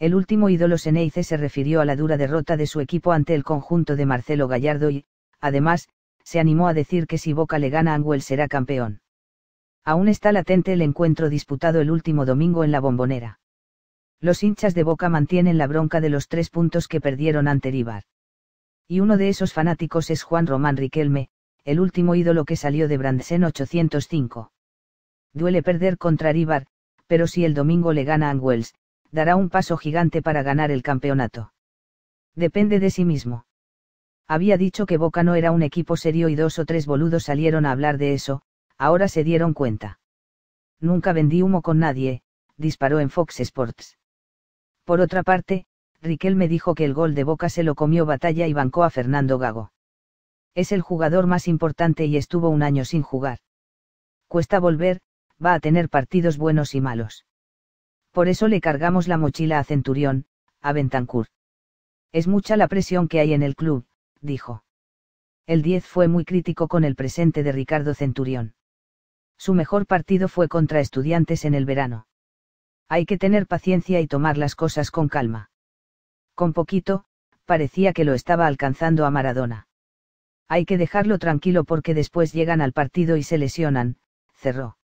El último ídolo seneice se refirió a la dura derrota de su equipo ante el conjunto de Marcelo Gallardo y, además, se animó a decir que si Boca le gana a Anguels será campeón. Aún está latente el encuentro disputado el último domingo en la bombonera. Los hinchas de Boca mantienen la bronca de los tres puntos que perdieron ante Ríbar. Y uno de esos fanáticos es Juan Román Riquelme, el último ídolo que salió de Brandsen 805. Duele perder contra Ríbar, pero si el domingo le gana a Anguels, dará un paso gigante para ganar el campeonato. Depende de sí mismo. Había dicho que Boca no era un equipo serio y dos o tres boludos salieron a hablar de eso, ahora se dieron cuenta. Nunca vendí humo con nadie, disparó en Fox Sports. Por otra parte, Riquel me dijo que el gol de Boca se lo comió batalla y bancó a Fernando Gago. Es el jugador más importante y estuvo un año sin jugar. Cuesta volver, va a tener partidos buenos y malos. Por eso le cargamos la mochila a Centurión, a Bentancourt. Es mucha la presión que hay en el club, dijo. El 10 fue muy crítico con el presente de Ricardo Centurión. Su mejor partido fue contra estudiantes en el verano. Hay que tener paciencia y tomar las cosas con calma. Con poquito, parecía que lo estaba alcanzando a Maradona. Hay que dejarlo tranquilo porque después llegan al partido y se lesionan, cerró.